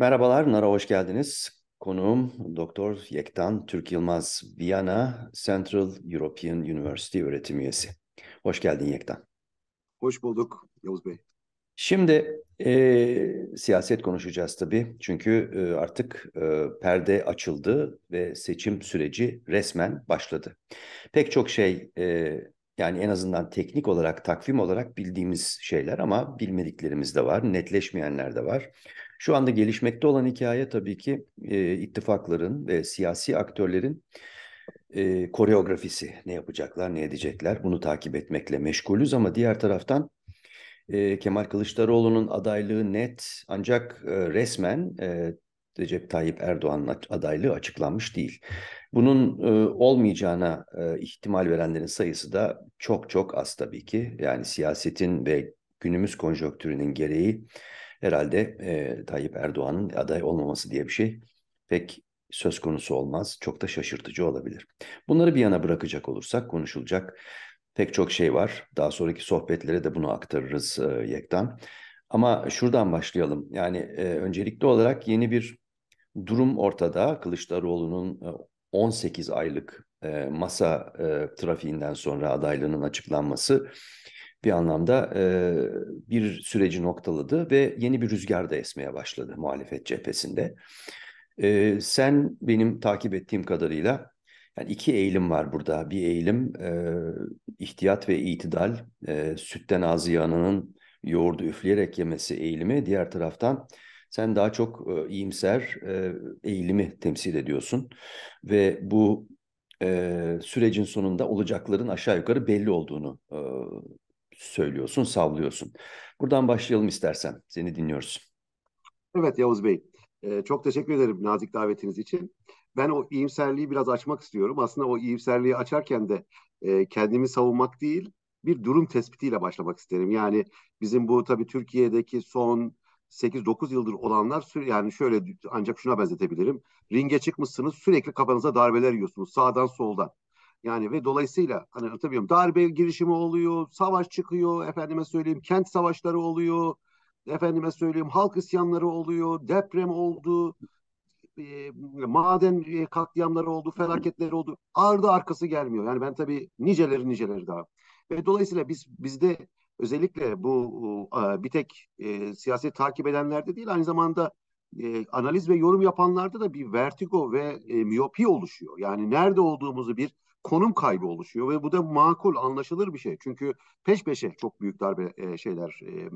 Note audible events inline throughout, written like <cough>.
Merhabalar, NAR'a hoş geldiniz. Konuğum Doktor Yektan Türk Yılmaz Viyana Central European University öğretim üyesi. Hoş geldin Yektan. Hoş bulduk Yavuz Bey. Şimdi e, siyaset konuşacağız tabii. Çünkü e, artık e, perde açıldı ve seçim süreci resmen başladı. Pek çok şey e, yani en azından teknik olarak, takvim olarak bildiğimiz şeyler ama bilmediklerimiz de var, netleşmeyenler de var. Şu anda gelişmekte olan hikaye tabii ki e, ittifakların ve siyasi aktörlerin e, koreografisi. Ne yapacaklar, ne edecekler bunu takip etmekle meşgulüz ama diğer taraftan e, Kemal Kılıçdaroğlu'nun adaylığı net ancak e, resmen e, Recep Tayyip Erdoğan'ın adaylığı açıklanmış değil. Bunun e, olmayacağına e, ihtimal verenlerin sayısı da çok çok az tabii ki. Yani siyasetin ve günümüz konjonktürünün gereği herhalde e, Tayyip Erdoğan'ın aday olmaması diye bir şey pek söz konusu olmaz. Çok da şaşırtıcı olabilir. Bunları bir yana bırakacak olursak konuşulacak pek çok şey var. Daha sonraki sohbetlere de bunu aktarırız e, Yektan. Ama şuradan başlayalım. Yani e, öncelikli olarak yeni bir durum ortada. Kılıçdaroğlu'nun e, 18 aylık e, masa e, trafiğinden sonra adaylığının açıklanması bir anlamda e, bir süreci noktaladı ve yeni bir rüzgar da esmeye başladı muhalefet cephesinde. E, sen benim takip ettiğim kadarıyla yani iki eğilim var burada. Bir eğilim e, ihtiyat ve itidal, e, sütten ağzı yanının yoğurdu üfleyerek yemesi eğilimi. Diğer taraftan sen daha çok e, iyimser e, eğilimi temsil ediyorsun. Ve bu e, sürecin sonunda olacakların aşağı yukarı belli olduğunu e, söylüyorsun, sallıyorsun. Buradan başlayalım istersen. Seni dinliyoruz. Evet Yavuz Bey, e, çok teşekkür ederim nazik davetiniz için. Ben o iyimserliği biraz açmak istiyorum. Aslında o iyimserliği açarken de e, kendimi savunmak değil, bir durum tespitiyle başlamak isterim. Yani bizim bu tabii Türkiye'deki son 8-9 yıldır olanlar yani şöyle ancak şuna benzetebilirim. Ringe çıkmışsınız sürekli kafanıza darbeler yiyorsunuz sağdan soldan. Yani ve dolayısıyla hani anlatabiliyorum darbe girişimi oluyor, savaş çıkıyor, efendime söyleyeyim kent savaşları oluyor, efendime söyleyeyim halk isyanları oluyor, deprem oldu, e, maden e, katliamları oldu, felaketler oldu. Ardı arkası gelmiyor. Yani ben tabii niceleri niceleri daha. Ve dolayısıyla biz bizde özellikle bu e, bir tek e, siyaseti takip edenlerde değil aynı zamanda e, analiz ve yorum yapanlarda da bir vertigo ve e, miyopi oluşuyor. Yani nerede olduğumuzu bir konum kaybı oluşuyor ve bu da makul, anlaşılır bir şey. Çünkü peş peşe çok büyük darbe e, şeyler, e,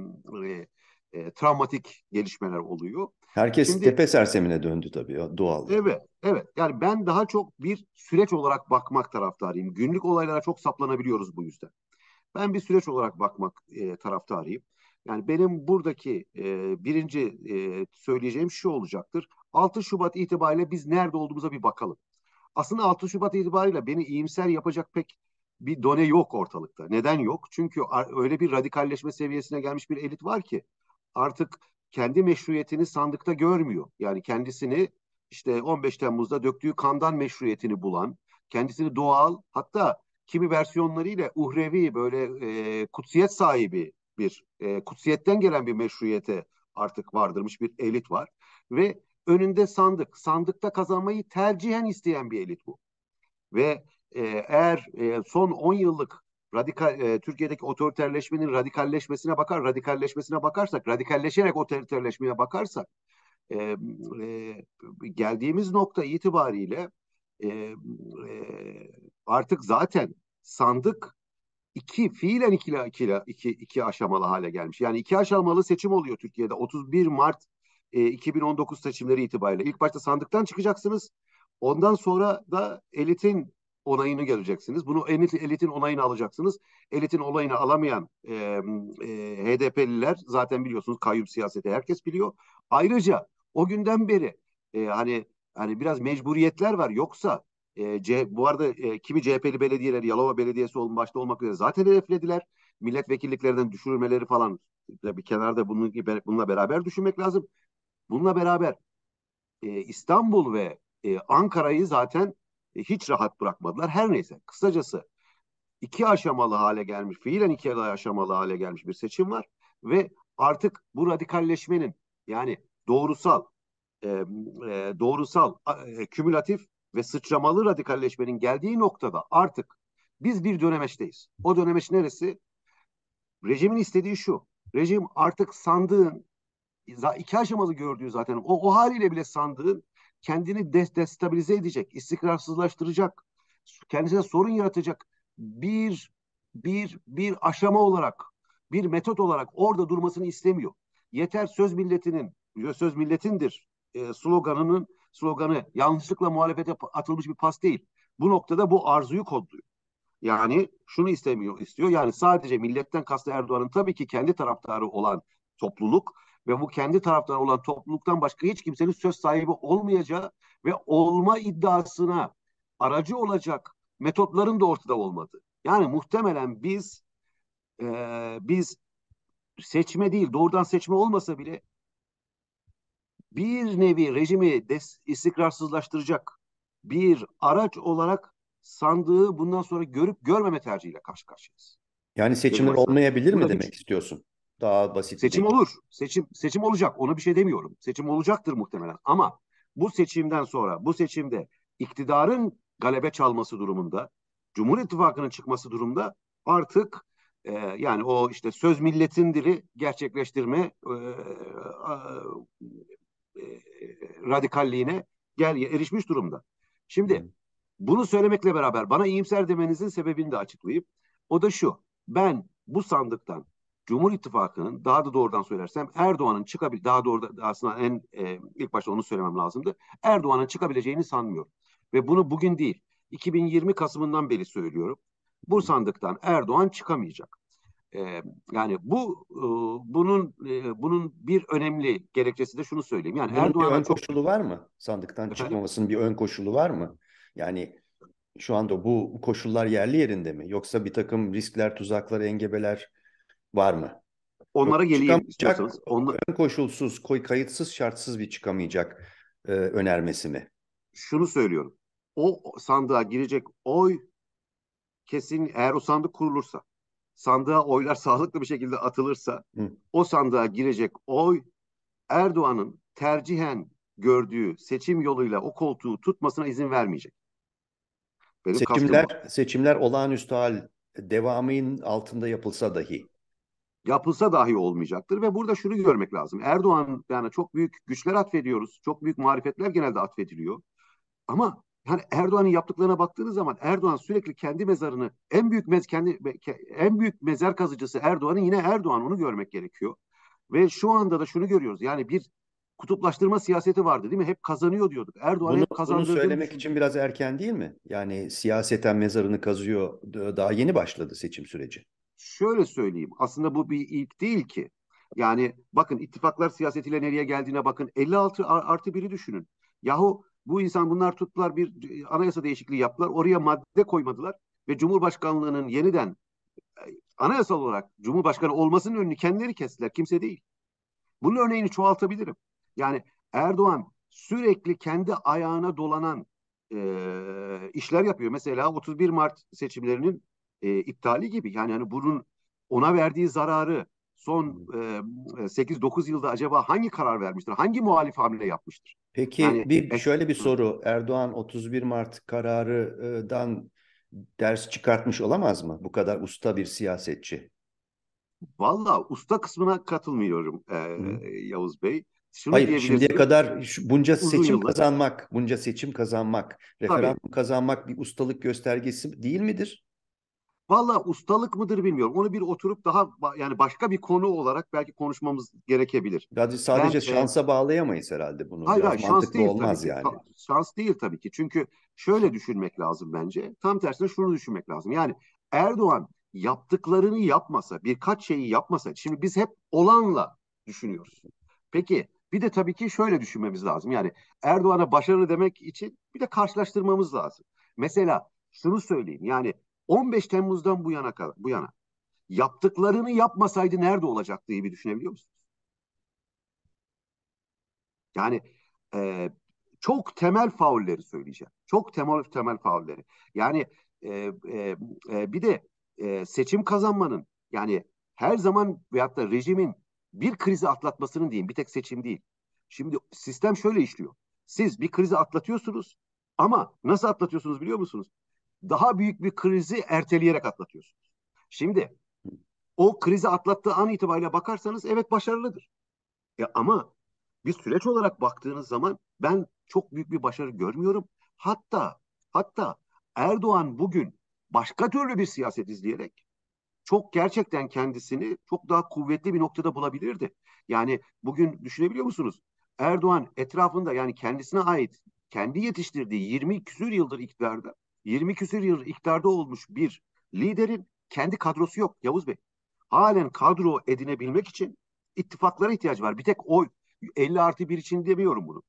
e, e travmatik gelişmeler oluyor. Herkes Şimdi, tepe sersemine döndü tabii doğal. Evet, evet. Yani ben daha çok bir süreç olarak bakmak taraftarıyım. Günlük olaylara çok saplanabiliyoruz bu yüzden. Ben bir süreç olarak bakmak e, taraftarıyım. Yani benim buradaki e, birinci e, söyleyeceğim şu olacaktır. 6 Şubat itibariyle biz nerede olduğumuza bir bakalım aslında 6 Şubat itibariyle beni iyimser yapacak pek bir done yok ortalıkta. Neden yok? Çünkü öyle bir radikalleşme seviyesine gelmiş bir elit var ki artık kendi meşruiyetini sandıkta görmüyor. Yani kendisini işte 15 Temmuz'da döktüğü kandan meşruiyetini bulan, kendisini doğal hatta kimi versiyonlarıyla uhrevi böyle e, kutsiyet sahibi bir e, kutsiyetten gelen bir meşruiyete artık vardırmış bir elit var ve önünde sandık. Sandıkta kazanmayı tercihen isteyen bir elit bu. Ve e, eğer e, son 10 yıllık radikal e, Türkiye'deki otoriterleşmenin radikalleşmesine bakar, radikalleşmesine bakarsak, radikalleşerek otoriterleşmeye bakarsak e, e, geldiğimiz nokta itibariyle e, e, artık zaten sandık iki fiilen iki ikili, iki, iki aşamalı hale gelmiş. Yani iki aşamalı seçim oluyor Türkiye'de. 31 Mart e, 2019 seçimleri itibariyle. İlk başta sandıktan çıkacaksınız. Ondan sonra da elitin onayını göreceksiniz. Bunu elit elitin onayını alacaksınız. Elitin onayını alamayan e, e, HDP'liler zaten biliyorsunuz kayyum siyaseti herkes biliyor. Ayrıca o günden beri e, hani hani biraz mecburiyetler var. Yoksa e, C, bu arada e, kimi CHP'li belediyeler Yalova Belediyesi olun başta olmak üzere zaten hedeflediler. milletvekilliklerden düşürmeleri falan bir kenarda bunun, bununla beraber düşünmek lazım. Bununla beraber e, İstanbul ve e, Ankara'yı zaten e, hiç rahat bırakmadılar. Her neyse kısacası iki aşamalı hale gelmiş, fiilen iki aşamalı hale gelmiş bir seçim var ve artık bu radikalleşmenin yani doğrusal, e, e, doğrusal, e, kümülatif ve sıçramalı radikalleşmenin geldiği noktada artık biz bir dönemeçteyiz. O dönemeç neresi? Rejimin istediği şu. Rejim artık sandığın iki aşamalı gördüğü zaten o, o haliyle bile sandığın kendini destabilize edecek, istikrarsızlaştıracak, kendisine sorun yaratacak bir bir bir aşama olarak, bir metot olarak orada durmasını istemiyor. Yeter söz milletinin, söz milletindir e, sloganının sloganı yanlışlıkla muhalefete atılmış bir pas değil. Bu noktada bu arzuyu kodluyor. Yani şunu istemiyor istiyor. Yani sadece milletten kastı Erdoğan'ın tabii ki kendi taraftarı olan topluluk ve bu kendi taraftan olan topluluktan başka hiç kimsenin söz sahibi olmayacağı ve olma iddiasına aracı olacak metotların da ortada olmadı. Yani muhtemelen biz e, biz seçme değil doğrudan seçme olmasa bile bir nevi rejimi des, istikrarsızlaştıracak bir araç olarak sandığı bundan sonra görüp görmeme tercihiyle karşı karşıyayız. Yani seçimler olmayabilir mi demek istiyorsun? Daha basit. Seçim olur. Seçim seçim olacak. Ona bir şey demiyorum. Seçim olacaktır muhtemelen. Ama bu seçimden sonra, bu seçimde iktidarın galebe çalması durumunda, Cumhur İttifakı'nın çıkması durumda artık e, yani o işte söz milletin milletindir'i gerçekleştirme e, e, e, radikalliğine gel erişmiş durumda. Şimdi bunu söylemekle beraber bana iyimser demenizin sebebini de açıklayıp o da şu. Ben bu sandıktan Cumhur İttifakı'nın daha da doğrudan söylersem Erdoğan'ın çıkabil daha doğru aslında en e, ilk başta onu söylemem lazımdı. Erdoğan'ın çıkabileceğini sanmıyorum. Ve bunu bugün değil 2020 Kasım'ından beri söylüyorum. Bu sandıktan Erdoğan çıkamayacak. E, yani bu e, bunun e, bunun bir önemli gerekçesi de şunu söyleyeyim. Yani Erdoğan ön çok... koşulu var mı? Sandıktan Efendim? çıkmamasının bir ön koşulu var mı? Yani şu anda bu koşullar yerli yerinde mi? Yoksa bir takım riskler, tuzaklar, engebeler var mı? Onlara geleyim istiyorsanız. Onlar... Koşulsuz, kayıtsız, şartsız bir çıkamayacak e, önermesi mi? Şunu söylüyorum. O sandığa girecek oy kesin eğer o sandık kurulursa, sandığa oylar <laughs> sağlıklı bir şekilde atılırsa, Hı. o sandığa girecek oy Erdoğan'ın tercihen gördüğü seçim yoluyla o koltuğu tutmasına izin vermeyecek. Benim seçimler seçimler olağanüstü hal devamının altında yapılsa dahi yapılsa dahi olmayacaktır ve burada şunu görmek lazım. Erdoğan yani çok büyük güçler atfediyoruz. Çok büyük marifetler genelde atfediliyor. Ama yani Erdoğan'ın yaptıklarına baktığınız zaman Erdoğan sürekli kendi mezarını en büyük mez kendi en büyük mezar kazıcısı Erdoğan'ın yine Erdoğan onu görmek gerekiyor. Ve şu anda da şunu görüyoruz. Yani bir kutuplaştırma siyaseti vardı değil mi? Hep kazanıyor diyorduk. Erdoğan bunu, hep kazandırdı. Bunu söylemek için biraz erken değil mi? Yani siyaseten mezarını kazıyor. Daha yeni başladı seçim süreci şöyle söyleyeyim. Aslında bu bir ilk değil ki. Yani bakın ittifaklar siyasetiyle nereye geldiğine bakın. 56 artı 1'i düşünün. Yahu bu insan bunlar tuttular bir e, anayasa değişikliği yaptılar. Oraya madde koymadılar ve Cumhurbaşkanlığının yeniden e, anayasal olarak Cumhurbaşkanı olmasının önünü kendileri kestiler. Kimse değil. Bunun örneğini çoğaltabilirim. Yani Erdoğan sürekli kendi ayağına dolanan e, işler yapıyor. Mesela 31 Mart seçimlerinin e, iptali gibi. Yani hani bunun ona verdiği zararı son e, 8-9 e, yılda acaba hangi karar vermiştir? Hangi muhalif hamle yapmıştır? Peki yani, bir şöyle bir soru. Erdoğan 31 Mart kararından ders çıkartmış olamaz mı? Bu kadar usta bir siyasetçi. Valla usta kısmına katılmıyorum e, Yavuz Bey. Şunu Hayır şimdiye kadar bunca seçim yıllar. kazanmak, bunca seçim kazanmak, referandum Tabii. kazanmak bir ustalık göstergesi değil midir? Valla ustalık mıdır bilmiyorum. Onu bir oturup daha yani başka bir konu olarak belki konuşmamız gerekebilir. Yani sadece ben, e, şansa e, bağlayamayız herhalde bunu. Hayır, hayır şans değil olmaz tabii yani. Ki. Şans değil tabii ki. Çünkü şöyle düşünmek lazım bence. Tam tersine şunu düşünmek lazım. Yani Erdoğan yaptıklarını yapmasa, birkaç şeyi yapmasa. Şimdi biz hep olanla düşünüyoruz. Peki bir de tabii ki şöyle düşünmemiz lazım. Yani Erdoğan'a başarılı demek için bir de karşılaştırmamız lazım. Mesela şunu söyleyeyim. Yani 15 Temmuz'dan bu yana kadar bu yana yaptıklarını yapmasaydı nerede olacaktı bir düşünebiliyor musunuz? Yani e, çok temel faulleri söyleyeceğim. Çok temel temel faulleri. Yani e, e, bir de e, seçim kazanmanın yani her zaman veyahut da rejimin bir krizi atlatmasının diyeyim bir tek seçim değil. Şimdi sistem şöyle işliyor. Siz bir krizi atlatıyorsunuz ama nasıl atlatıyorsunuz biliyor musunuz? daha büyük bir krizi erteleyerek atlatıyorsunuz. Şimdi o krizi atlattığı an itibariyle bakarsanız evet başarılıdır. Ya e, ama bir süreç olarak baktığınız zaman ben çok büyük bir başarı görmüyorum. Hatta hatta Erdoğan bugün başka türlü bir siyaset izleyerek çok gerçekten kendisini çok daha kuvvetli bir noktada bulabilirdi. Yani bugün düşünebiliyor musunuz? Erdoğan etrafında yani kendisine ait kendi yetiştirdiği 20 küsür yıldır iktidarda 20 küsür yıl iktidarda olmuş bir liderin kendi kadrosu yok Yavuz Bey. Halen kadro edinebilmek için ittifaklara ihtiyacı var. Bir tek oy 50 artı 1 için demiyorum bunu.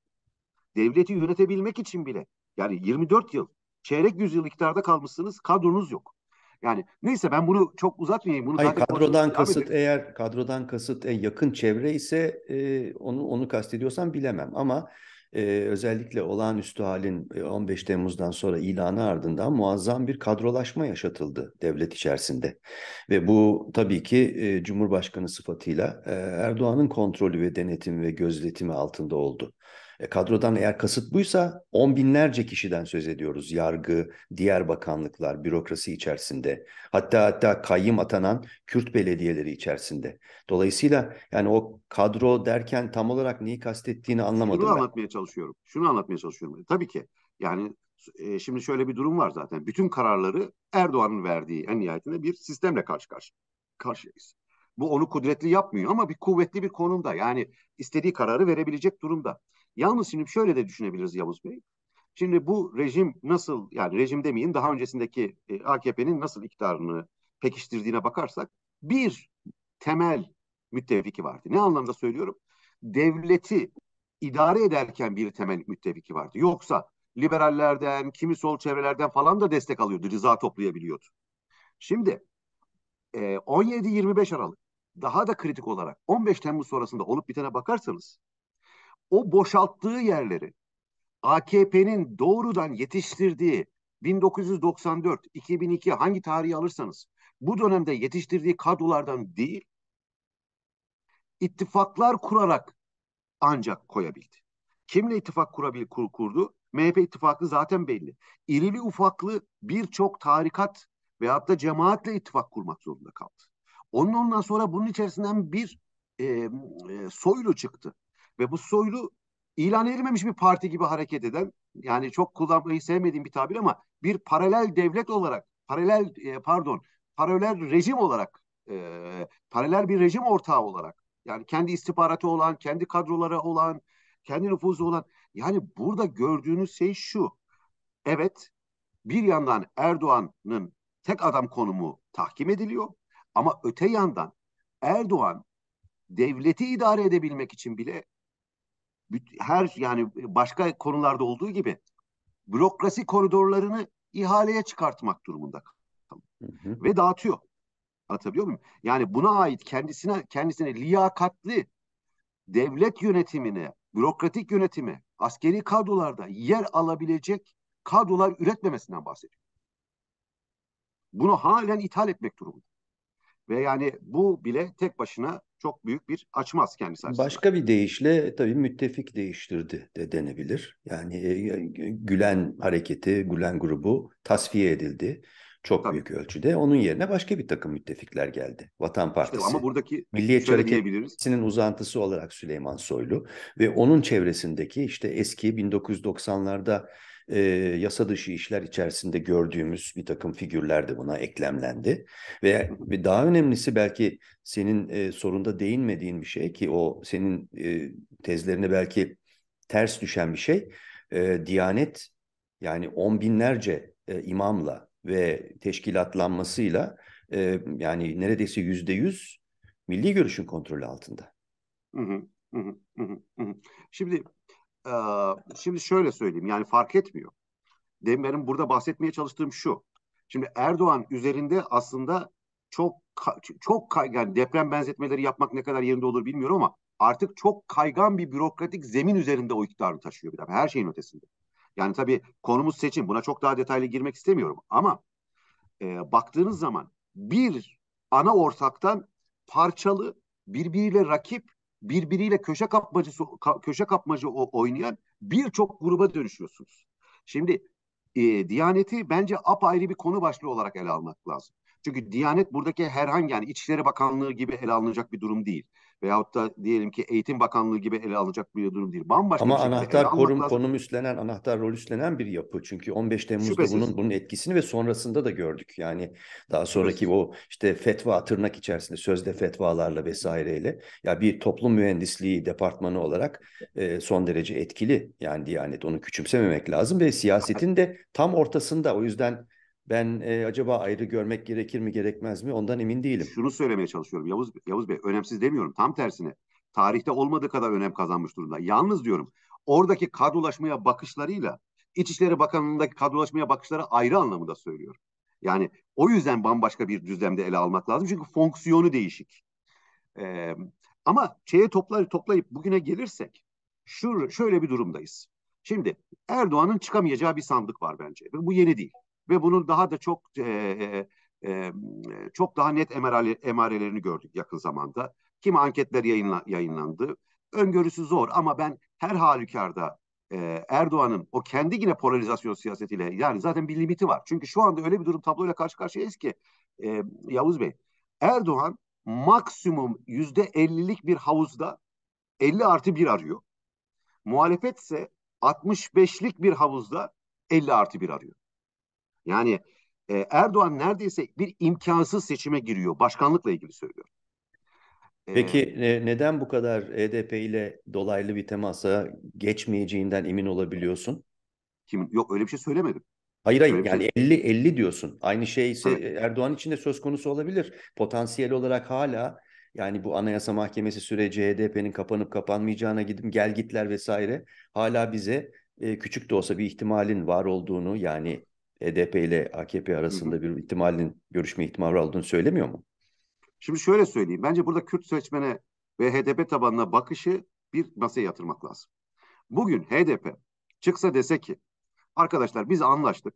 Devleti yönetebilmek için bile yani 24 yıl çeyrek yüzyıl iktidarda kalmışsınız kadronuz yok. Yani neyse ben bunu çok uzatmayayım. Bunu Hayır, kadrodan kasıt eğer kadrodan kasıt en yakın çevre ise e, onu onu kastediyorsan bilemem ama e, özellikle olağanüstü halin 15 Temmuz'dan sonra ilanı ardından muazzam bir kadrolaşma yaşatıldı devlet içerisinde. Ve bu tabii ki e, Cumhurbaşkanı sıfatıyla e, Erdoğan'ın kontrolü ve denetimi ve gözletimi altında oldu. E, kadrodan eğer kasıt buysa on binlerce kişiden söz ediyoruz. Yargı, diğer bakanlıklar, bürokrasi içerisinde. Hatta hatta kayyım atanan Kürt belediyeleri içerisinde. Dolayısıyla yani o kadro derken tam olarak neyi kastettiğini anlamadım Şunu ben. anlatmaya çalışıyorum. Şunu anlatmaya çalışıyorum. E, tabii ki yani e, şimdi şöyle bir durum var zaten. Bütün kararları Erdoğan'ın verdiği en nihayetinde bir sistemle karşı karşı karşıyayız. Bu onu kudretli yapmıyor ama bir kuvvetli bir konumda. Yani istediği kararı verebilecek durumda. Yalnız şimdi şöyle de düşünebiliriz Yavuz Bey. Şimdi bu rejim nasıl yani rejim demeyin daha öncesindeki e, AKP'nin nasıl iktidarını pekiştirdiğine bakarsak bir temel müttefiki vardı. Ne anlamda söylüyorum? Devleti idare ederken bir temel müttefiki vardı. Yoksa liberallerden, kimi sol çevrelerden falan da destek alıyordu, rıza toplayabiliyordu. Şimdi e, 17-25 Aralık daha da kritik olarak 15 Temmuz sonrasında olup bitene bakarsanız o boşalttığı yerleri AKP'nin doğrudan yetiştirdiği 1994, 2002 hangi tarihi alırsanız bu dönemde yetiştirdiği kadrolardan değil ittifaklar kurarak ancak koyabildi. Kimle ittifak kurabil kur, kurdu? MHP ittifakı zaten belli. İrili ufaklı birçok tarikat veyahut da cemaatle ittifak kurmak zorunda kaldı. Onun ondan sonra bunun içerisinden bir e, e, soylu çıktı. Ve bu soylu ilan edilmemiş bir parti gibi hareket eden yani çok kullanmayı sevmediğim bir tabir ama bir paralel devlet olarak paralel e, pardon paralel rejim olarak e, paralel bir rejim ortağı olarak yani kendi istihbaratı olan kendi kadroları olan kendi nüfuzu olan yani burada gördüğünüz şey şu evet bir yandan Erdoğan'ın tek adam konumu tahkim ediliyor ama öte yandan Erdoğan devleti idare edebilmek için bile her yani e, başka konularda olduğu gibi bürokrasi koridorlarını ihaleye çıkartmak durumunda Hı hı. Ve dağıtıyor. Anlatabiliyor muyum? Yani buna ait kendisine kendisine liyakatli devlet yönetimine, bürokratik yönetimi, askeri kadrolarda yer alabilecek kadrolar üretmemesinden bahsediyor. Bunu halen ithal etmek durumunda. Ve yani bu bile tek başına çok büyük bir açmaz kendisi açısından. Başka bir deyişle tabii müttefik değiştirdi de denebilir. Yani e, Gülen hareketi, Gülen grubu tasfiye edildi çok tabii. büyük ölçüde. Onun yerine başka bir takım müttefikler geldi. Vatan Partisi. İşte ama buradaki Milliyetçi Hareketi'nin uzantısı olarak Süleyman Soylu ve onun çevresindeki işte eski 1990'larda e, yasa dışı işler içerisinde gördüğümüz bir takım figürler de buna eklemlendi. Ve, ve daha önemlisi belki senin e, sorunda değinmediğin bir şey ki o senin e, tezlerine belki ters düşen bir şey. E, Diyanet yani on binlerce e, imamla ve teşkilatlanmasıyla e, yani neredeyse yüzde yüz milli görüşün kontrolü altında. Hı hı. Şimdi ee, şimdi şöyle söyleyeyim yani fark etmiyor. Demin benim burada bahsetmeye çalıştığım şu. Şimdi Erdoğan üzerinde aslında çok çok yani deprem benzetmeleri yapmak ne kadar yerinde olur bilmiyorum ama artık çok kaygan bir bürokratik zemin üzerinde o iktidarı taşıyor bir daha her şeyin ötesinde. Yani tabii konumuz seçim buna çok daha detaylı girmek istemiyorum ama e, baktığınız zaman bir ana ortaktan parçalı birbiriyle rakip birbiriyle köşe kapmacısı köşe kapmacı oynayan birçok gruba dönüşüyorsunuz. Şimdi e, Diyaneti bence apayrı bir konu başlığı olarak ele almak lazım. Çünkü Diyanet buradaki herhangi yani İçişleri Bakanlığı gibi ele alınacak bir durum değil veyahut da diyelim ki Eğitim Bakanlığı gibi ele alacak bir durum değil. Bambaşka Ama bir anahtar korum, lazım. konum üstlenen, anahtar rol üstlenen bir yapı. Çünkü 15 Temmuz'da Şüphesiz. bunun bunun etkisini ve sonrasında da gördük. Yani daha sonraki Şüphesiz. o işte fetva tırnak içerisinde sözde fetvalarla vesaireyle ya bir toplum mühendisliği departmanı olarak e, son derece etkili. Yani Diyanet onu küçümsememek lazım ve siyasetin de tam ortasında o yüzden ben e, acaba ayrı görmek gerekir mi gerekmez mi ondan emin değilim. Şunu söylemeye çalışıyorum Yavuz, Yavuz Bey önemsiz demiyorum tam tersine. Tarihte olmadığı kadar önem kazanmış durumda. Yalnız diyorum oradaki kadrolaşmaya bakışlarıyla İçişleri Bakanlığı'ndaki kadrolaşmaya bakışları ayrı anlamında söylüyorum. Yani o yüzden bambaşka bir düzlemde ele almak lazım. Çünkü fonksiyonu değişik. Ee, ama şeye toplayıp, toplayıp bugüne gelirsek şu, şöyle bir durumdayız. Şimdi Erdoğan'ın çıkamayacağı bir sandık var bence. Bu yeni değil ve bunun daha da çok e, e, çok daha net emare, emarelerini gördük yakın zamanda. Kim anketler yayınla, yayınlandı. Öngörüsü zor ama ben her halükarda e, Erdoğan'ın o kendi yine polarizasyon siyasetiyle yani zaten bir limiti var. Çünkü şu anda öyle bir durum tabloyla karşı karşıyayız ki e, Yavuz Bey Erdoğan maksimum yüzde ellilik bir havuzda 50 artı bir arıyor. Muhalefet ise 65'lik bir havuzda 50 artı bir arıyor. Yani e, Erdoğan neredeyse bir imkansız seçime giriyor. Başkanlıkla ilgili söylüyorum. E, Peki e, neden bu kadar HDP e ile dolaylı bir temasa geçmeyeceğinden emin olabiliyorsun? Kim yok öyle bir şey söylemedim. Hayır hayır öyle şey yani şey... 50 50 diyorsun. Aynı şey ise evet. Erdoğan için de söz konusu olabilir. Potansiyel olarak hala yani bu Anayasa Mahkemesi süreci HDP'nin e kapanıp kapanmayacağına gidim gel gitler vesaire hala bize e, küçük de olsa bir ihtimalin var olduğunu yani HDP e ile AKP arasında bir ihtimalin görüşme ihtimali olduğunu söylemiyor mu? Şimdi şöyle söyleyeyim. Bence burada Kürt seçmene ve HDP tabanına bakışı bir masaya yatırmak lazım. Bugün HDP çıksa dese ki arkadaşlar biz anlaştık.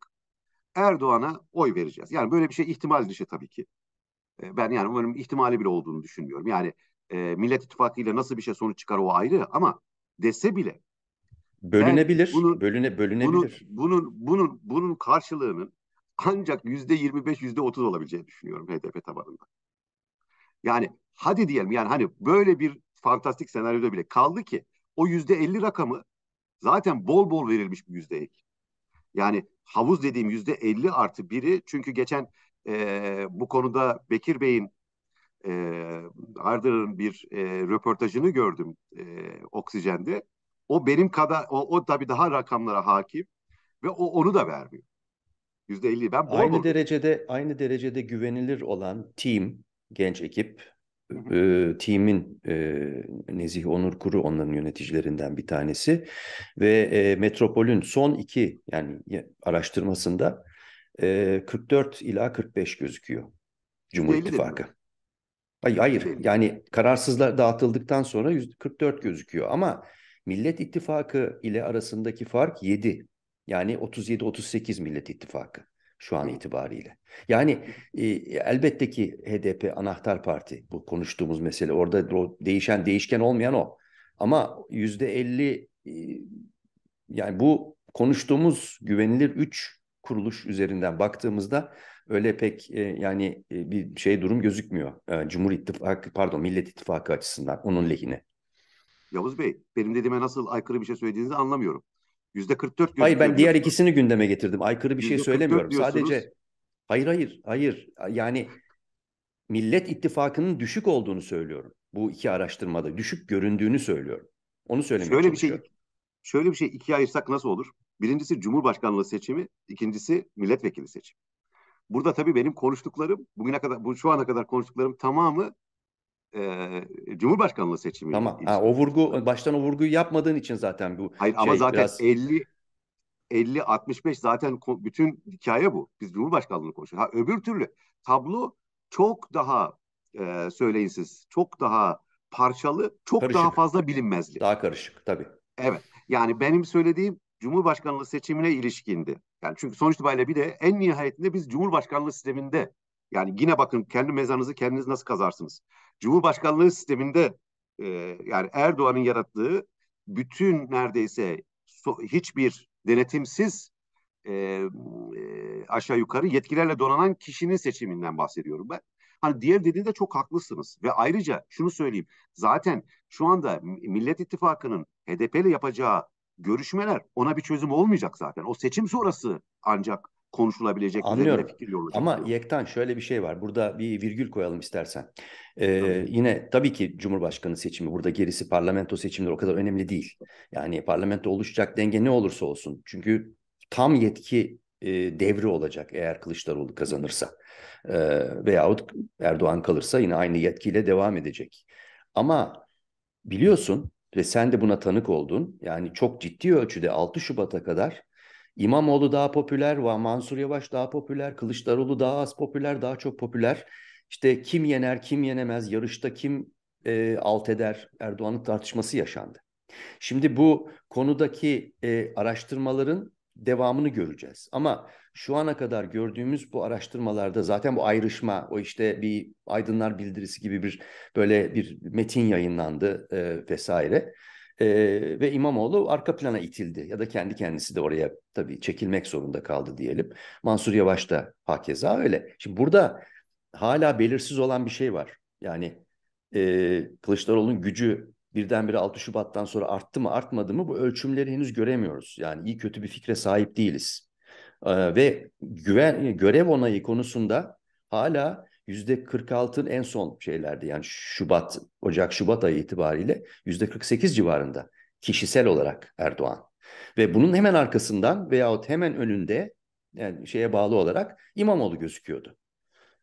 Erdoğan'a oy vereceğiz. Yani böyle bir şey ihtimal dışı tabii ki. E, ben yani umarım ihtimali bile olduğunu düşünmüyorum. Yani e, Millet İttifakı ile nasıl bir şey sonuç çıkar o ayrı ama dese bile Bölünebilir. Ben bölüne bölünebilir. bunun bunun bunun karşılığının ancak yüzde yirmi beş yüzde otuz olabileceğini düşünüyorum HDP tabanında. Yani hadi diyelim yani hani böyle bir fantastik senaryoda bile kaldı ki o yüzde elli rakamı zaten bol bol verilmiş bir yüzde Yani havuz dediğim yüzde elli artı biri çünkü geçen e, bu konuda Bekir Bey'in e, Ardır'ın bir e, röportajını gördüm e, Oksijen'de. O benim kadar o, o tabii daha rakamlara hakim ve o onu da vermiyor. Yüzde elli. Ben bol aynı bol derecede aynı derecede güvenilir olan team genç ekip e, team'in e, Nezih Onur Kuru onların yöneticilerinden bir tanesi ve e, Metropol'ün son iki yani araştırmasında e, 44 ila 45 gözüküyor Cumhur İttifakı. Hayır, hayır yani kararsızlar dağıtıldıktan sonra 44 gözüküyor ama Millet İttifakı ile arasındaki fark 7. Yani 37-38 Millet İttifakı şu an itibariyle. Yani e, elbette ki HDP anahtar parti bu konuştuğumuz mesele. Orada o değişen değişken olmayan o. Ama yüzde 50 e, yani bu konuştuğumuz güvenilir 3 kuruluş üzerinden baktığımızda öyle pek e, yani e, bir şey durum gözükmüyor. E, Cumhur İttifakı pardon Millet İttifakı açısından onun lehine. Yavuz Bey benim dediğime nasıl aykırı bir şey söylediğinizi anlamıyorum. Yüzde 44 Hayır ben diğer ikisini gündeme getirdim. Aykırı bir şey söylemiyorum. Diyorsunuz. Sadece hayır hayır hayır yani Millet İttifakı'nın düşük olduğunu söylüyorum. Bu iki araştırmada düşük göründüğünü söylüyorum. Onu söylemeye şöyle bir şey şöyle bir şey ikiye ayırsak nasıl olur? Birincisi Cumhurbaşkanlığı seçimi, ikincisi milletvekili seçimi. Burada tabii benim konuştuklarım, bugüne kadar bu şu ana kadar konuştuklarım tamamı e, Cumhurbaşkanlığı seçimi. Tamam. Ha, o vurgu baştan o vurguyu yapmadığın için zaten bu. Hayır şey, ama zaten biraz... 50 50 65 zaten bütün hikaye bu. Biz Cumhurbaşkanlığını konuşuyoruz. Ha öbür türlü tablo çok daha e, söyleyinsiz, çok daha parçalı, çok karışık. daha fazla bilinmezli. Daha karışık tabii. Evet. Yani benim söylediğim Cumhurbaşkanlığı seçimine ilişkindi. Yani çünkü sonuç itibariyle bir de en nihayetinde biz Cumhurbaşkanlığı sisteminde yani yine bakın kendi mezanınızı kendiniz nasıl kazarsınız. Cumhurbaşkanlığı sisteminde e, yani Erdoğan'ın yarattığı bütün neredeyse so, hiçbir denetimsiz e, e, aşağı yukarı yetkilerle donanan kişinin seçiminden bahsediyorum ben. Hani diğer dediğinde çok haklısınız ve ayrıca şunu söyleyeyim. Zaten şu anda Millet İttifakı'nın HDP ile yapacağı görüşmeler ona bir çözüm olmayacak zaten. O seçim sonrası ancak konuşulabilecek Anlıyorum. fikir yolu. Ama Yektan şöyle bir şey var. Burada bir virgül koyalım istersen. Ee, Yine tabii ki Cumhurbaşkanı seçimi burada gerisi parlamento seçimleri o kadar önemli değil. Yani parlamento oluşacak denge ne olursa olsun. Çünkü tam yetki e, devri olacak eğer Kılıçdaroğlu kazanırsa. E, veyahut Erdoğan kalırsa yine aynı yetkiyle devam edecek. Ama biliyorsun ve sen de buna tanık oldun. Yani çok ciddi ölçüde 6 Şubat'a kadar İmamoğlu daha popüler, Mansur Yavaş daha popüler, Kılıçdaroğlu daha az popüler, daha çok popüler. İşte kim yener, kim yenemez, yarışta kim e, alt eder Erdoğan'ın tartışması yaşandı. Şimdi bu konudaki e, araştırmaların devamını göreceğiz. Ama şu ana kadar gördüğümüz bu araştırmalarda zaten bu ayrışma, o işte bir aydınlar bildirisi gibi bir böyle bir metin yayınlandı e, vesaire. E, ve İmamoğlu arka plana itildi ya da kendi kendisi de oraya tabii çekilmek zorunda kaldı diyelim. Mansur Yavaş da hakeza öyle. Şimdi burada hala belirsiz olan bir şey var. Yani e, Kılıçdaroğlu'nun gücü birdenbire 6 Şubat'tan sonra arttı mı artmadı mı bu ölçümleri henüz göremiyoruz. Yani iyi kötü bir fikre sahip değiliz. E, ve güven, görev onayı konusunda hala %46'ın en son şeylerde yani Şubat, Ocak, Şubat ayı itibariyle %48 civarında kişisel olarak Erdoğan. Ve bunun hemen arkasından veyahut hemen önünde yani şeye bağlı olarak İmamoğlu gözüküyordu.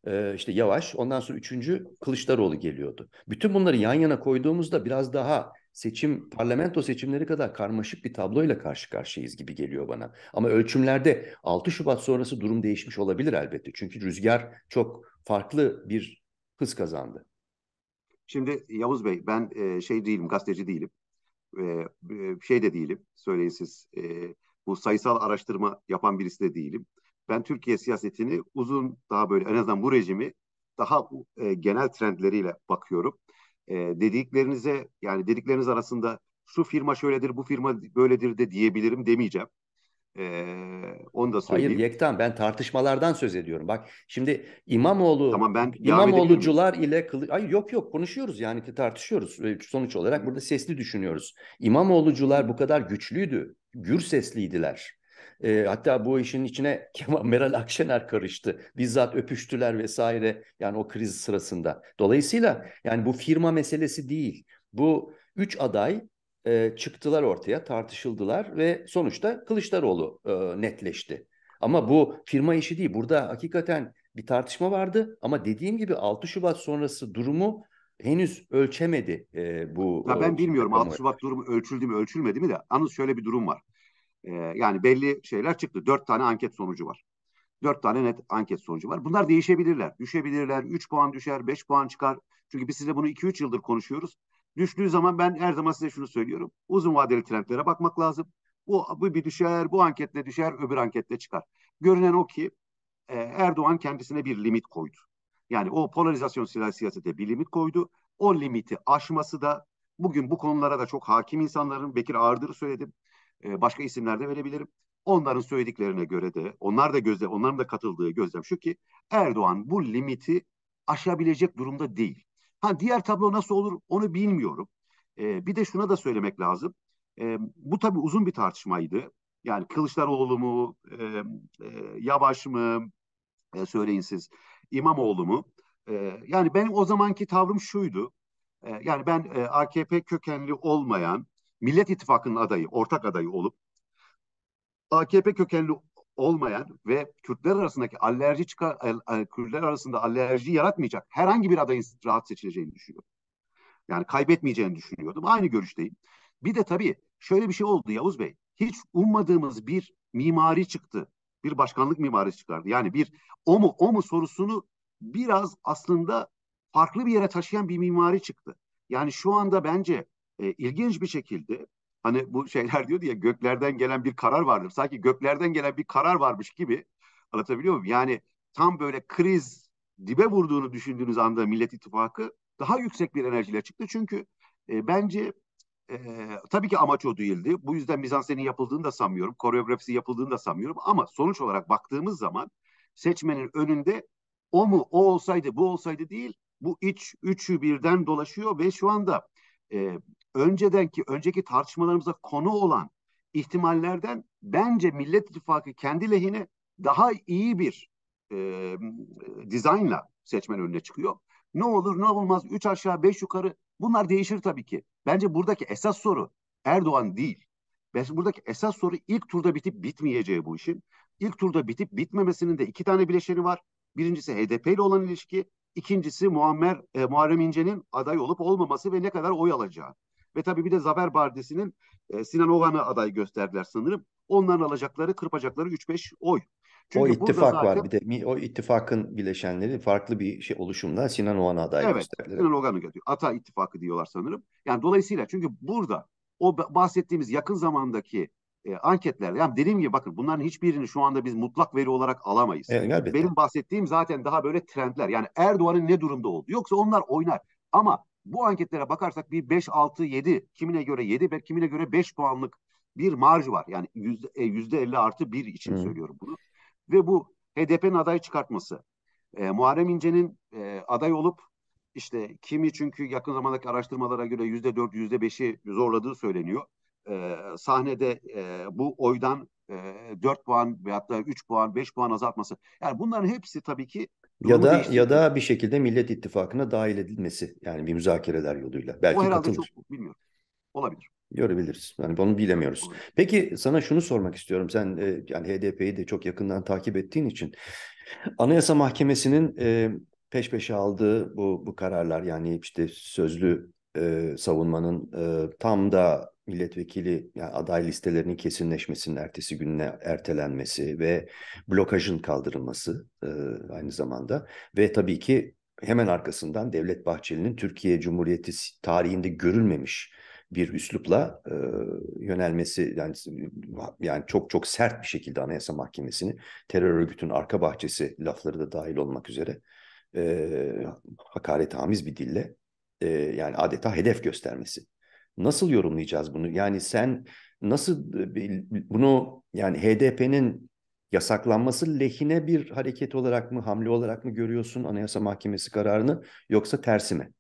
Ee, işte Yavaş ondan sonra üçüncü Kılıçdaroğlu geliyordu. Bütün bunları yan yana koyduğumuzda biraz daha seçim parlamento seçimleri kadar karmaşık bir tabloyla karşı karşıyayız gibi geliyor bana. Ama ölçümlerde 6 Şubat sonrası durum değişmiş olabilir elbette. Çünkü rüzgar çok farklı bir hız kazandı. Şimdi Yavuz Bey ben e, şey değilim gazeteci değilim. E, e, şey de değilim söyleyin siz. bu sayısal araştırma yapan birisi de değilim. Ben Türkiye siyasetini uzun daha böyle en azından bu rejimi daha genel trendleriyle bakıyorum e, dediklerinize yani dedikleriniz arasında şu firma şöyledir bu firma böyledir de diyebilirim demeyeceğim. Ee, onu da söyleyeyim. Hayır Yektan ben tartışmalardan söz ediyorum. Bak şimdi İmamoğlu tamam, ben İmamoğlucular ile Kılı... Ay yok yok konuşuyoruz yani tartışıyoruz. Sonuç olarak burada sesli düşünüyoruz. İmamoğlucular bu kadar güçlüydü. Gür sesliydiler. E, hatta bu işin içine <laughs> Kemal Meral Akşener karıştı. Bizzat öpüştüler vesaire yani o kriz sırasında. Dolayısıyla yani bu firma meselesi değil. Bu üç aday e, çıktılar ortaya, tartışıldılar ve sonuçta Kılıçdaroğlu e, netleşti. Ama bu firma işi değil. Burada hakikaten bir tartışma vardı ama dediğim gibi 6 Şubat sonrası durumu henüz ölçemedi e, bu. Ya ben e, bilmiyorum 6 Şubat durumu ölçüldü mü ölçülmedi mi de yalnız şöyle bir durum var. Ee, yani belli şeyler çıktı. Dört tane anket sonucu var. Dört tane net anket sonucu var. Bunlar değişebilirler, düşebilirler. Üç puan düşer, beş puan çıkar. Çünkü biz size bunu iki üç yıldır konuşuyoruz. Düştüğü zaman ben her zaman size şunu söylüyorum. Uzun vadeli trendlere bakmak lazım. Bu, bu bir düşer, bu anketle düşer, öbür anketle çıkar. Görünen o ki e, Erdoğan kendisine bir limit koydu. Yani o polarizasyon siyasete bir limit koydu. O limiti aşması da bugün bu konulara da çok hakim insanların Bekir Ağırdır söyledim. Ee, başka isimler de verebilirim. Onların söylediklerine göre de, onlar da gözle, onların da katıldığı gözlem şu ki Erdoğan bu limiti aşabilecek durumda değil. Ha diğer tablo nasıl olur onu bilmiyorum. E, bir de şuna da söylemek lazım. E, bu tabii uzun bir tartışmaydı. Yani Kılıçdaroğlu mu, e, e, Yavaş mı, e, söyleyin siz, İmamoğlu mu? E, yani benim o zamanki tavrım şuydu. E, yani ben e, AKP kökenli olmayan Millet İttifakı'nın adayı, ortak adayı olup AKP kökenli olmayan ve Kürtler arasındaki alerji çıkar, e, e, Kürtler arasında alerji yaratmayacak herhangi bir adayın rahat seçileceğini düşünüyorum. Yani kaybetmeyeceğini düşünüyordum. Aynı görüşteyim. Bir de tabii şöyle bir şey oldu Yavuz Bey. Hiç ummadığımız bir mimari çıktı. Bir başkanlık mimarisi çıkardı. Yani bir o mu o mu sorusunu biraz aslında farklı bir yere taşıyan bir mimari çıktı. Yani şu anda bence e, ilginç bir şekilde hani bu şeyler diyor diye göklerden gelen bir karar vardır. Sanki göklerden gelen bir karar varmış gibi anlatabiliyor muyum? Yani tam böyle kriz dibe vurduğunu düşündüğünüz anda Millet İttifakı daha yüksek bir enerjiyle çıktı. Çünkü e, bence e, tabii ki amaç o değildi. Bu yüzden mizansenin yapıldığını da sanmıyorum. Koreografisi yapıldığını da sanmıyorum. Ama sonuç olarak baktığımız zaman seçmenin önünde o mu o olsaydı bu olsaydı değil bu iç üçü birden dolaşıyor ve şu anda e, öncedenki önceki tartışmalarımıza konu olan ihtimallerden bence Millet İttifakı kendi lehine daha iyi bir e, dizaynla seçmen önüne çıkıyor. Ne olur ne olmaz üç aşağı beş yukarı bunlar değişir tabii ki. Bence buradaki esas soru Erdoğan değil. Buradaki esas soru ilk turda bitip bitmeyeceği bu işin. İlk turda bitip bitmemesinin de iki tane bileşeni var. Birincisi HDP ile olan ilişki, ikincisi Muammer, e, Muharrem İnce'nin aday olup olmaması ve ne kadar oy alacağı. Ve tabii bir de Zafer Partisi'nin e, Sinan Oğan'ı aday gösterdiler sanırım. Onların alacakları, kırpacakları 3-5 oy. Çünkü o ittifak zaten... var bir de o ittifakın bileşenleri farklı bir şey oluşumla Sinan Oğan'a aday evet, gösterdiler. Sinan Oğan'ı gösteriyor. Ata ittifakı diyorlar sanırım. Yani dolayısıyla çünkü burada o bahsettiğimiz yakın zamandaki e, anketler yani dediğim gibi bakın bunların hiçbirini şu anda biz mutlak veri olarak alamayız. Evet, Benim bahsettiğim zaten daha böyle trendler. Yani Erdoğan'ın ne durumda olduğu. Yoksa onlar oynar. Ama bu anketlere bakarsak bir 5, 6, 7 kimine göre 7 belki kimine göre 5 puanlık bir marj var. Yani yüzde 50 e, artı 1 için hmm. söylüyorum bunu. Ve bu HDP'nin aday çıkartması. E, Muharrem İnce'nin e, aday olup işte kimi çünkü yakın zamandaki araştırmalara göre yüzde dört, yüzde beşi zorladığı söyleniyor. E, sahnede e, bu oydan e, 4 puan veyahut da 3 puan, 5 puan azaltması. Yani bunların hepsi tabii ki ya da ya da bir şekilde Millet İttifakı'na dahil edilmesi yani bir müzakereler yoluyla. Belki o katılır. çok bilmiyorum. Olabilir. Görebiliriz. Yani bunu bilemiyoruz. Olabilir. Peki sana şunu sormak istiyorum. Sen e, yani HDP'yi de çok yakından takip ettiğin için Anayasa Mahkemesi'nin e, peş peşe aldığı bu bu kararlar yani işte sözlü e, savunmanın e, tam da milletvekili yani aday listelerinin kesinleşmesinin ertesi gününe ertelenmesi ve blokajın kaldırılması e, aynı zamanda ve tabii ki hemen arkasından Devlet Bahçeli'nin Türkiye Cumhuriyeti tarihinde görülmemiş bir üslupla e, yönelmesi yani yani çok çok sert bir şekilde Anayasa Mahkemesi'ni terör örgütünün arka bahçesi lafları da dahil olmak üzere e, hakaret hamiz bir dille e, yani adeta hedef göstermesi Nasıl yorumlayacağız bunu? Yani sen nasıl e, bunu yani HDP'nin yasaklanması lehine bir hareket olarak mı, hamle olarak mı görüyorsun Anayasa Mahkemesi kararını yoksa tersi mi?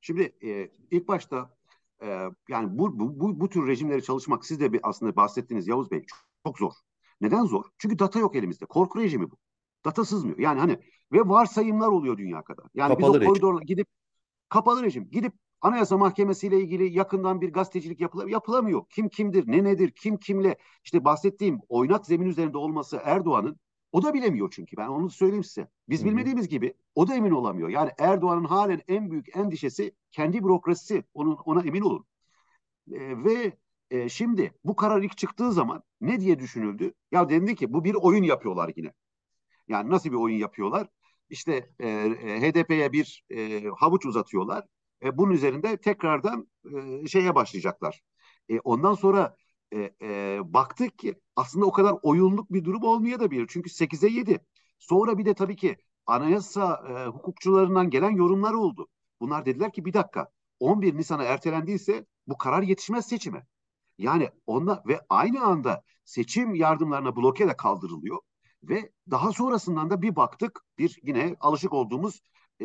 Şimdi e, ilk başta e, yani bu, bu, bu, bu tür rejimleri çalışmak siz de bir aslında bahsettiniz Yavuz Bey çok, çok zor. Neden zor? Çünkü data yok elimizde. Korku rejimi bu. Data sızmıyor. Yani hani ve varsayımlar oluyor dünya kadar. Yani kapalı biz o koridorla gidip kapalı rejim gidip Anayasa Mahkemesi ile ilgili yakından bir gazetecilik yapıla, yapılamıyor. Kim kimdir, ne nedir, kim kimle işte bahsettiğim oynak zemin üzerinde olması Erdoğan'ın o da bilemiyor çünkü ben onu söyleyeyim size. Biz hı bilmediğimiz gibi o da emin olamıyor. Yani Erdoğan'ın halen en büyük endişesi kendi bürokrasisi. Onun ona emin olun. E, ve e, şimdi bu karar ilk çıktığı zaman ne diye düşünüldü? Ya dendi ki bu bir oyun yapıyorlar yine. Yani nasıl bir oyun yapıyorlar? İşte e, e HDP'ye bir e, havuç uzatıyorlar. E, bunun üzerinde tekrardan e, şeye başlayacaklar. E, ondan sonra e, e, baktık ki aslında o kadar oyunluk bir durum olmaya da bilir. Çünkü 8'e 7. Sonra bir de tabii ki anayasa e, hukukçularından gelen yorumlar oldu. Bunlar dediler ki bir dakika 11 Nisan'a ertelendiyse bu karar yetişmez seçime. Yani onunla ve aynı anda seçim yardımlarına bloke de kaldırılıyor ve daha sonrasından da bir baktık bir yine alışık olduğumuz e,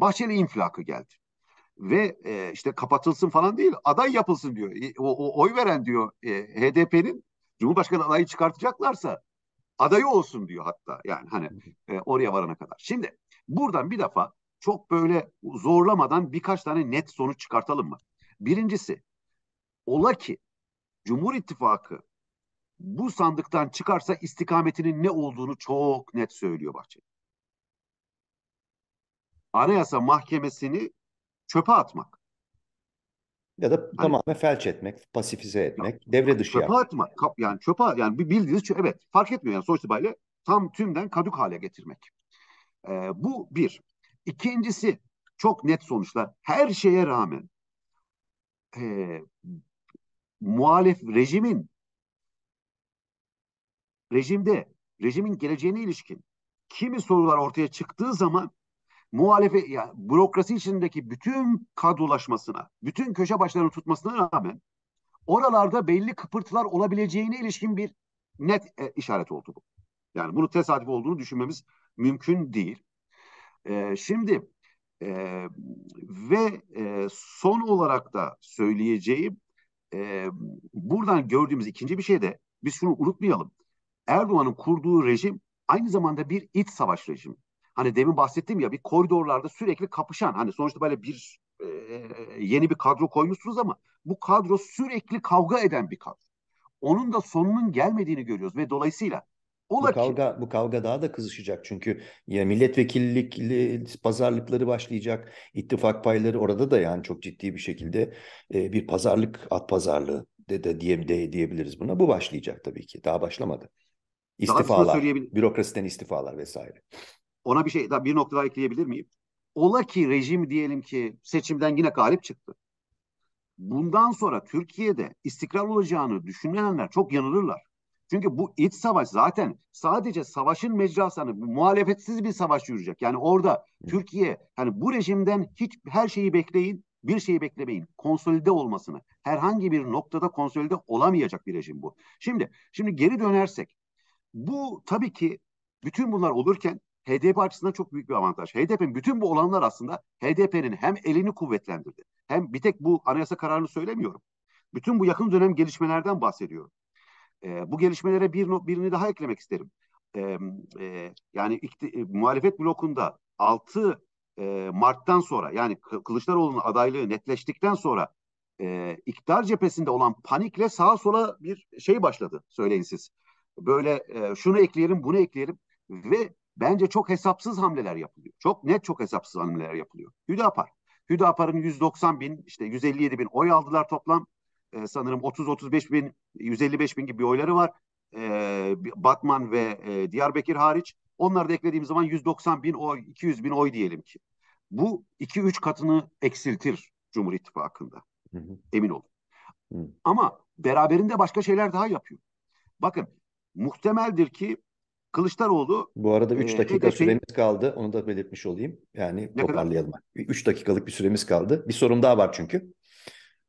Bahçeli infilakı geldi ve e, işte kapatılsın falan değil aday yapılsın diyor. E, o, o oy veren diyor e, HDP'nin Cumhurbaşkanı adayı çıkartacaklarsa adayı olsun diyor hatta yani hani e, oraya varana kadar. Şimdi buradan bir defa çok böyle zorlamadan birkaç tane net sonuç çıkartalım mı? Birincisi ola ki Cumhur İttifakı bu sandıktan çıkarsa istikametinin ne olduğunu çok net söylüyor Bahçeli. Anayasa Mahkemesi'ni çöpe atmak. Ya da hani, tamamen felç etmek, pasifize etmek, ya, devre dışı çöpe yapmak. atmak. Kap, yani çöpe yani bildiğiniz çöpe, evet fark etmiyor yani sonuç itibariyle tam tümden kaduk hale getirmek. Ee, bu bir. İkincisi çok net sonuçlar. Her şeye rağmen e, muhalef rejimin rejimde rejimin geleceğine ilişkin kimi sorular ortaya çıktığı zaman muhalefet ya bürokrasi içindeki bütün kadrolaşmasına, bütün köşe başlarını tutmasına rağmen oralarda belli kıpırtılar olabileceğine ilişkin bir net e, işaret oldu bu. Yani bunu tesadüf olduğunu düşünmemiz mümkün değil. E, şimdi e, ve e, son olarak da söyleyeceğim e, buradan gördüğümüz ikinci bir şey de biz şunu unutmayalım. Erdoğan'ın kurduğu rejim aynı zamanda bir iç savaş rejimi hani demin bahsettiğim ya bir koridorlarda sürekli kapışan hani sonuçta böyle bir e, yeni bir kadro koymuşsunuz ama bu kadro sürekli kavga eden bir kadro. Onun da sonunun gelmediğini görüyoruz ve dolayısıyla Ola bu kavga ki. bu kavga daha da kızışacak çünkü ya milletvekillik pazarlıkları başlayacak. ittifak payları orada da yani çok ciddi bir şekilde e, bir pazarlık at pazarlığı de, de, diye, de diyebiliriz buna. Bu başlayacak tabii ki. Daha başlamadı. istifalar daha bürokrasiden istifalar vesaire. Ona bir şey daha bir nokta daha ekleyebilir miyim? Ola ki rejim diyelim ki seçimden yine galip çıktı. Bundan sonra Türkiye'de istikrar olacağını düşünenler çok yanılırlar. Çünkü bu iç savaş zaten sadece savaşın mecrasını muhalefetsiz bir savaş yürüyecek. Yani orada Türkiye hani bu rejimden hiç her şeyi bekleyin, bir şeyi beklemeyin. Konsolide olmasını. Herhangi bir noktada konsolide olamayacak bir rejim bu. Şimdi şimdi geri dönersek bu tabii ki bütün bunlar olurken HDP açısından çok büyük bir avantaj. HDP'nin bütün bu olanlar aslında HDP'nin hem elini kuvvetlendirdi hem bir tek bu anayasa kararını söylemiyorum. Bütün bu yakın dönem gelişmelerden bahsediyorum. E, bu gelişmelere bir birini daha eklemek isterim. E, e, yani ikti, e, muhalefet blokunda 6 e, Mart'tan sonra yani Kılıçdaroğlu'nun adaylığı netleştikten sonra e, iktidar cephesinde olan panikle sağa sola bir şey başladı söyleyin siz. Böyle e, şunu ekleyelim bunu ekleyelim ve Bence çok hesapsız hamleler yapılıyor. Çok net çok hesapsız hamleler yapılıyor. Hüdapar. Hüdapar'ın 190 bin, işte 157 bin oy aldılar toplam. Ee, sanırım 30-35 bin, 155 bin gibi oyları var. Ee, Batman ve e, Diyarbakır hariç. Onları da eklediğim zaman 190 bin oy, 200 bin oy diyelim ki. Bu 2-3 katını eksiltir Cumhur İttifakı'nda. Emin olun. Hı. Ama beraberinde başka şeyler daha yapıyor. Bakın muhtemeldir ki Kılıçdaroğlu... Bu arada 3 e, dakika e, süremiz kaldı. Onu da belirtmiş olayım. Yani ne toparlayalım. 3 dakikalık bir süremiz kaldı. Bir sorum daha var çünkü.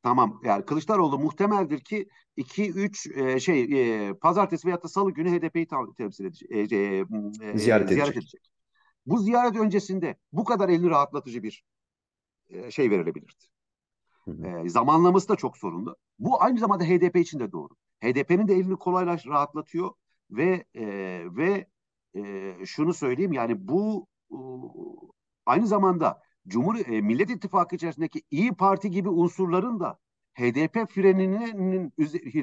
Tamam. Yani Kılıçdaroğlu muhtemeldir ki 2-3 e, şey e, pazartesi veya da salı günü HDP'yi temsil edecek. E, e, e, ziyaret, ziyaret edecek. edecek. Bu ziyaret öncesinde bu kadar elini rahatlatıcı bir e, şey verilebilirdi. E, zamanlaması da çok sorunlu. Bu aynı zamanda HDP için de doğru. HDP'nin de elini kolaylaş rahatlatıyor ve e, ve e, şunu söyleyeyim yani bu e, aynı zamanda Cumhur e, Millet İttifakı içerisindeki İyi Parti gibi unsurların da HDP freninin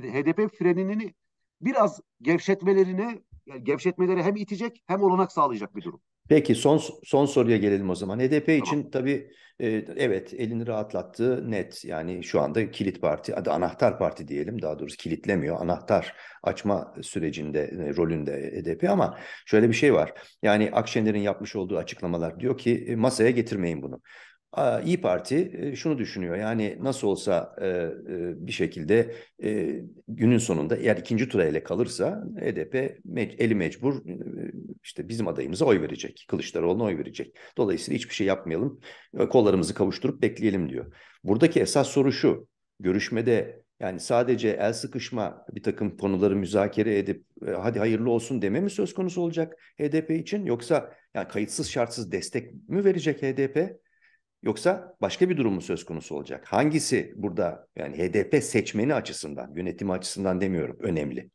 HDP frenini biraz gevşetmelerine yani gevşetmeleri hem itecek hem olanak sağlayacak bir durum. Peki son son soruya gelelim o zaman. HDP tamam. için tabii Evet elini rahatlattı net yani şu anda kilit parti adı anahtar parti diyelim daha doğrusu kilitlemiyor anahtar açma sürecinde e, rolünde HDP ama şöyle bir şey var yani Akşener'in yapmış olduğu açıklamalar diyor ki e, masaya getirmeyin bunu. İyi Parti e, şunu düşünüyor yani nasıl olsa e, e, bir şekilde günün sonunda eğer ikinci tura ele kalırsa HDP eli mecbur işte bizim adayımıza oy verecek. Kılıçdaroğlu'na oy verecek. Dolayısıyla hiçbir şey yapmayalım kollarımızı kavuşturup bekleyelim diyor. Buradaki esas soru şu görüşmede yani sadece el sıkışma bir takım konuları müzakere edip hadi hayırlı olsun deme mi söz konusu olacak HDP için yoksa yani kayıtsız şartsız destek mi verecek HDP? Yoksa başka bir durum söz konusu olacak? Hangisi burada yani HDP seçmeni açısından, yönetimi açısından demiyorum önemli.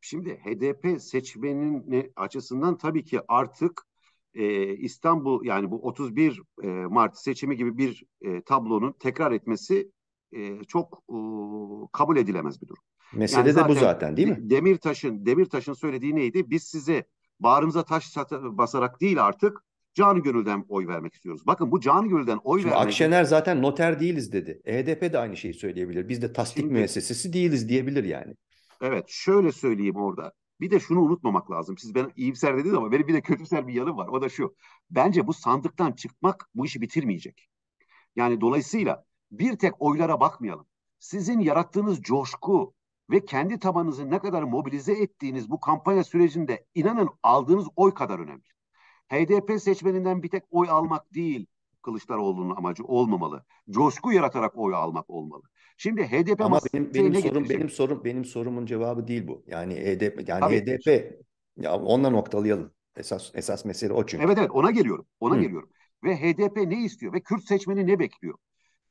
Şimdi HDP seçmenin e, açısından tabii ki artık e, İstanbul yani bu 31 e, Mart seçimi gibi bir e, tablonun tekrar etmesi e, çok e, kabul edilemez bir durum. Mesele yani de bu zaten değil mi? Demirtaş'ın Demirtaş'ın söylediği neydi? Biz size bağrımıza taş basarak değil artık canı gönülden oy vermek istiyoruz. Bakın bu canı gönülden oy Şimdi vermek... Akşener zaten noter değiliz dedi. EDP de aynı şeyi söyleyebilir. Biz de tasdik Şimdi... müessesesi değiliz diyebilir yani. Evet şöyle söyleyeyim orada. Bir de şunu unutmamak lazım. Siz ben iyimser dediniz ama benim bir de kötümser bir yanım var. O da şu. Bence bu sandıktan çıkmak bu işi bitirmeyecek. Yani dolayısıyla bir tek oylara bakmayalım. Sizin yarattığınız coşku ve kendi tabanınızı ne kadar mobilize ettiğiniz bu kampanya sürecinde inanın aldığınız oy kadar önemli. HDP seçmeninden bir tek oy almak değil Kılıçdaroğlu'nun amacı olmamalı. Coşku yaratarak oy almak olmalı. Şimdi HDP ama benim benim sorum getirecek. benim sorum benim sorumun cevabı değil bu. Yani HDP yani Tabii. HDP ya onunla noktalayalım. Esas esas mesele o çünkü. Evet evet ona geliyorum. Ona Hı. geliyorum. Ve HDP ne istiyor ve Kürt seçmeni ne bekliyor?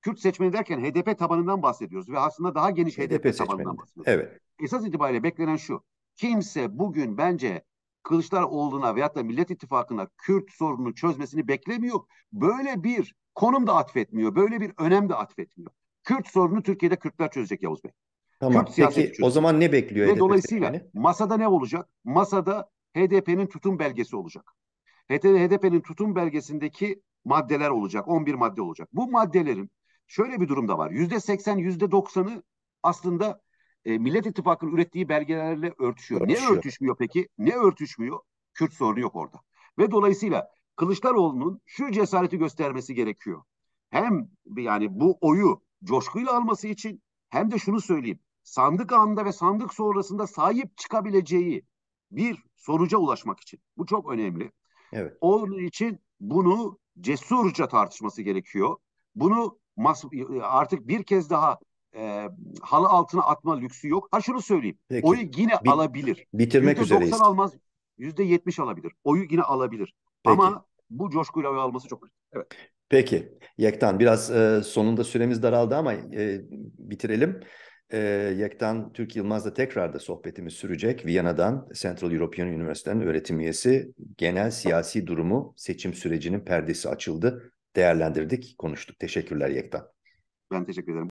Kürt seçmeni derken HDP tabanından bahsediyoruz ve aslında daha geniş HDP, HDP tabanından bahsediyoruz. Evet. Esas itibariyle beklenen şu. Kimse bugün bence Kılıçdaroğlu'na veyahut da Millet İttifakı'na Kürt sorununu çözmesini beklemiyor. Böyle bir konum da atfetmiyor. Böyle bir önem de atfetmiyor. Kürt sorunu Türkiye'de Kürtler çözecek Yavuz Bey. Tamam. Kürt Peki o zaman ne bekliyor? Ve HDP dolayısıyla yani? masada ne olacak? Masada HDP'nin tutum belgesi olacak. HDP'nin tutum belgesindeki maddeler olacak. 11 madde olacak. Bu maddelerin şöyle bir durum da var. Yüzde 80, yüzde 90'ı aslında e, Millet İttifakı'nın ürettiği belgelerle örtüşüyor. örtüşüyor. Ne örtüşmüyor peki? Ne örtüşmüyor? Kürt sorunu yok orada. Ve dolayısıyla Kılıçdaroğlu'nun şu cesareti göstermesi gerekiyor. Hem yani bu oyu coşkuyla alması için hem de şunu söyleyeyim. Sandık anında ve sandık sonrasında sahip çıkabileceği bir sonuca ulaşmak için. Bu çok önemli. Evet. Onun için bunu cesurca tartışması gerekiyor. Bunu artık bir kez daha e, halı altına atma lüksü yok. Ha şunu söyleyeyim. Peki. Oyu yine Bit alabilir. Bitirmek %90 üzereyiz. %90 almaz. %70 alabilir. Oyu yine alabilir. Peki. Ama bu coşkuyla oy alması çok kritik. Evet. Peki Yektan biraz e, sonunda süremiz daraldı ama e, bitirelim. E, Yektan Türk Yılmaz'la tekrar da sohbetimiz sürecek. Viyana'dan Central European Üniversitesi'nin öğretim üyesi genel siyasi durumu seçim sürecinin perdesi açıldı. Değerlendirdik, konuştuk. Teşekkürler Yektan. Ben teşekkür ederim.